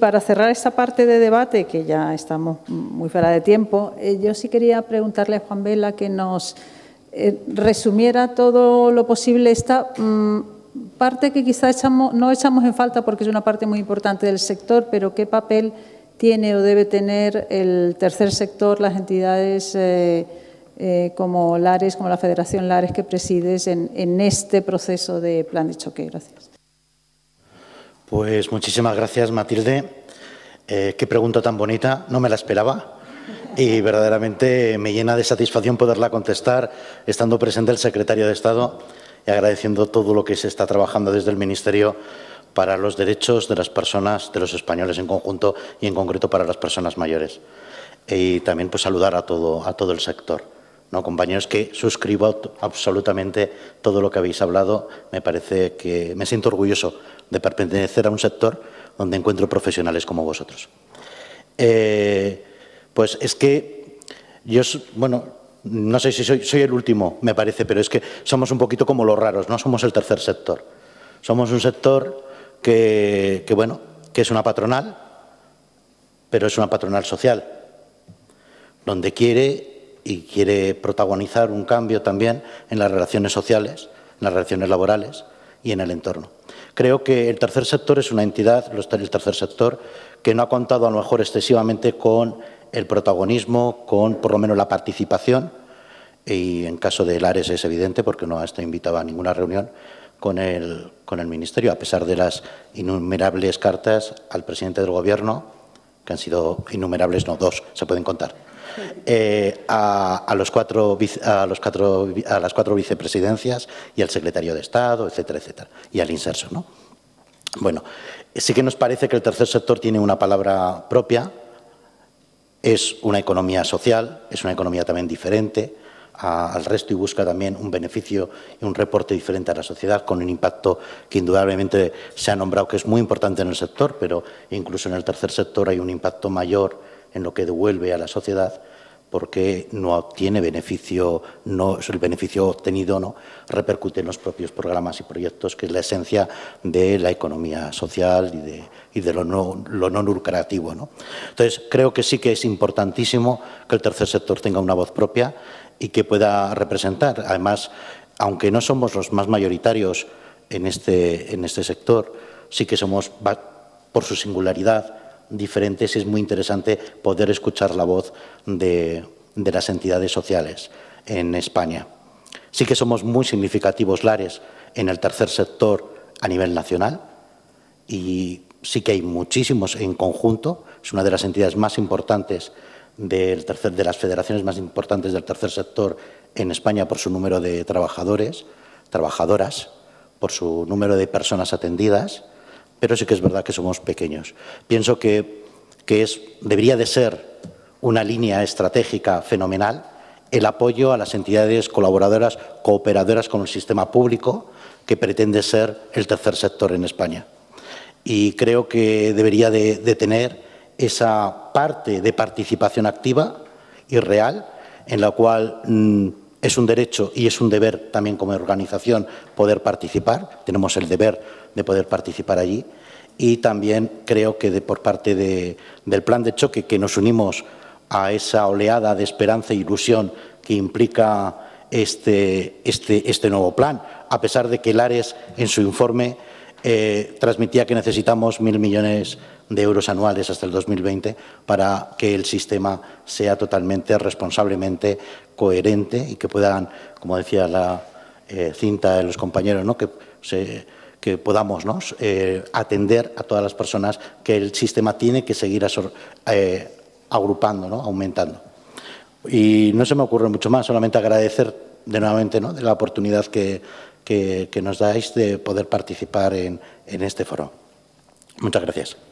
para cerrar esta parte de debate, que ya estamos muy fuera de tiempo, eh, yo sí quería preguntarle a Juan Vela que nos eh, resumiera todo lo posible esta mm, parte que quizá echamos, no echamos en falta porque es una parte muy importante del sector, pero qué papel tiene o debe tener el tercer sector, las entidades eh, como Lares, como la Federación Lares que presides en este proceso de plan de choque. Gracias. Pues muchísimas gracias, Matilde. Eh, qué pregunta tan bonita, no me la esperaba. Y verdaderamente me llena de satisfacción poderla contestar, estando presente el secretario de Estado y agradeciendo todo lo que se está trabajando desde el Ministerio para los derechos de las personas, de los españoles en conjunto y en concreto para las personas mayores. Y también pues saludar a todo, a todo el sector. No, compañeros, que suscribo absolutamente todo lo que habéis hablado. Me parece que me siento orgulloso de pertenecer a un sector donde encuentro profesionales como vosotros. Eh, pues es que yo, bueno, no sé si soy, el último, me parece, pero es que somos un poquito como los raros, no somos el tercer sector. Somos un sector que bueno, que es una patronal, pero es una patronal social, donde quiere y quiere protagonizar un cambio también en las relaciones sociales, en las relaciones laborales y en el entorno. Creo que el tercer sector es una entidad, lo está el tercer sector, que no ha contado a lo mejor excesivamente con el protagonismo, con por lo menos la participación, y en caso de ARES es evidente porque no ha estado invitado a ninguna reunión con el, con el Ministerio, a pesar de las innumerables cartas al presidente del Gobierno, que han sido innumerables, no dos, se pueden contar. Eh, a, los cuatro, a, las cuatro vicepresidencias y al secretario de Estado, etcétera, etcétera, y al inserso. ¿no? Bueno, sí que nos parece que el tercer sector tiene una palabra propia, es una economía social, es una economía también diferente al resto y busca también un beneficio y un reporte diferente a la sociedad con un impacto que indudablemente se ha nombrado que es muy importante en el sector, pero incluso en el tercer sector hay un impacto mayor en lo que devuelve a la sociedad porque no obtiene beneficio, no, el beneficio obtenido no repercute en los propios programas y proyectos, que es la esencia de la economía social y de, lo, no, lo no lucrativo. ¿no? Entonces, creo que sí que es importantísimo que el tercer sector tenga una voz propia y que pueda representar. Además, aunque no somos los más mayoritarios en este, en este sector, sí que somos, por su singularidad, diferentes, es muy interesante poder escuchar la voz de, las entidades sociales en España. Sí que somos muy significativos, Lares, en el tercer sector a nivel nacional y sí que hay muchísimos en conjunto. Es una de las entidades más importantes del tercer, de las federaciones más importantes del tercer sector en España por su número de trabajadores, trabajadoras, por su número de personas atendidas pero sí que es verdad que somos pequeños. Pienso que, es, debería de ser una línea estratégica fenomenal el apoyo a las entidades colaboradoras, cooperadoras con el sistema público, que pretende ser el tercer sector en España. Y creo que debería de, tener esa parte de participación activa y real en la cual mm, es un derecho y es un deber también como organización poder participar. Tenemos el deber de poder participar allí. Y también creo que de, por parte del plan de choque que nos unimos a esa oleada de esperanza e ilusión que implica este, este, este nuevo plan, a pesar de que Lares en su informe eh, transmitía que necesitamos mil millones de euros anuales hasta el 2020 para que el sistema sea totalmente responsablemente coherente y que puedan, como decía la eh, cinta de los compañeros, ¿no? que, se, que podamos eh, atender a todas las personas que el sistema tiene que seguir agrupando, ¿no? aumentando. Y no se me ocurre mucho más, solamente agradecer de nuevamente ¿no? de la oportunidad que, que, nos dais de poder participar en este foro. Muchas gracias.